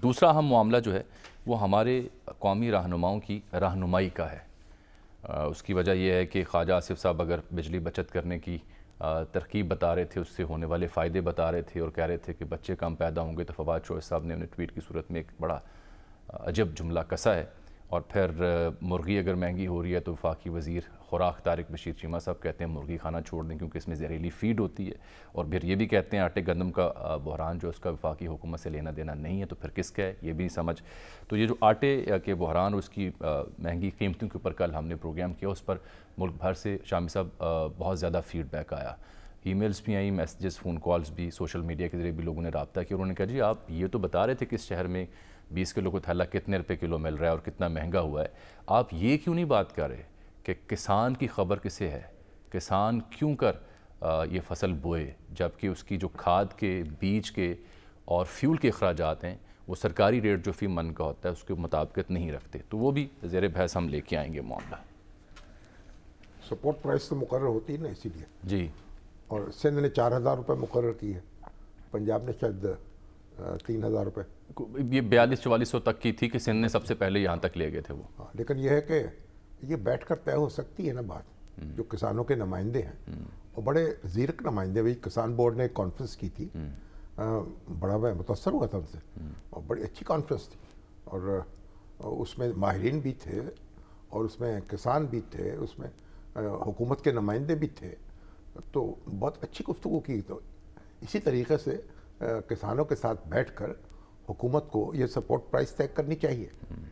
दूसरा हम मामला जो है वो हमारे कौमी रहनुमाओं की रहनुमाई का है आ, उसकी वजह यह है कि ख्वाजा आसिफ साहब अगर बिजली बचत करने की तरकीब बता रहे थे उससे होने वाले फ़ायदे बता रहे थे और कह रहे थे कि बच्चे कम पैदा होंगे तो फवाद शोह साहब ने उन्हें ट्वीट की सूरत में एक बड़ा अजब जुमला कसा है और फिर मुर्गी अगर महंगी हो रही है तो वफाकी वज़ी खुराक तारिक बशीर चीमा साहब कहते हैं मुर्गी खाना छोड़ दें क्योंकि इसमें जहरीली फीड होती है और फिर ये भी कहते हैं आटे गंदम का बहरान जो उसका वफाकी हुकूमत से लेना देना नहीं है तो फिर किसका है ये भी नहीं समझ तो ये जो आटे के बहरान और उसकी महंगी कीमतों के ऊपर कल हमने प्रोग्राम किया उस पर मुल्क भर से शामी साहब बहुत ज़्यादा फीडबैक आया ईमेल्स भी आई मैसेजेस फ़ोन कॉल्स भी सोशल मीडिया के ज़रिए भी लोगों ने रबता किया उन्होंने कहा जी आप ये तो बता रहे थे किस शहर में बीस किलो को थैला कितने रुपये किलो मिल रहा है और कितना महंगा हुआ है आप ये क्यों नहीं बात कर रहे कि किसान की खबर किसे है किसान क्यों कर आ, ये फसल बोए जबकि उसकी जो खाद के बीज के और फ्यूल के अखराज हैं वो सरकारी रेट जो फी मन का होता है उसके मुताबिकत नहीं रखते तो वो भी जेर बहस हम लेके आएंगे मामला सपोर्ट प्राइस तो मुकर होती है ना इसीलिए जी और सिंध ने चार हज़ार रुपये मुकर की है पंजाब ने शायद तीन हज़ार रुपये ये बयालीस चवालीस सौ तक की थी कि सिंध ने सबसे पहले यहाँ तक ले गए थे वो हाँ लेकिन यह है कि ये बैठ कर तय हो सकती है ना बात हम्म। जो किसानों के नुमाइंदे हैं हम्म। और बड़े जीरक नुमाइंदे भाई किसान बोर्ड ने एक कॉन्फ्रेंस की थी आ, हम्म। बड़ा मैं मुतासर हुआ था उनसे और बड़ी अच्छी कॉन्फ्रेंस थी और उसमें माहरीन भी थे और उसमें किसान भी थे उसमें हुकूमत के नुमाइंदे भी थे तो बहुत अच्छी गुफ्तु की तो इसी तरीके से किसानों के साथ बैठ कर हुकूमत को ये सपोर्ट प्राइस तय करनी चाहिए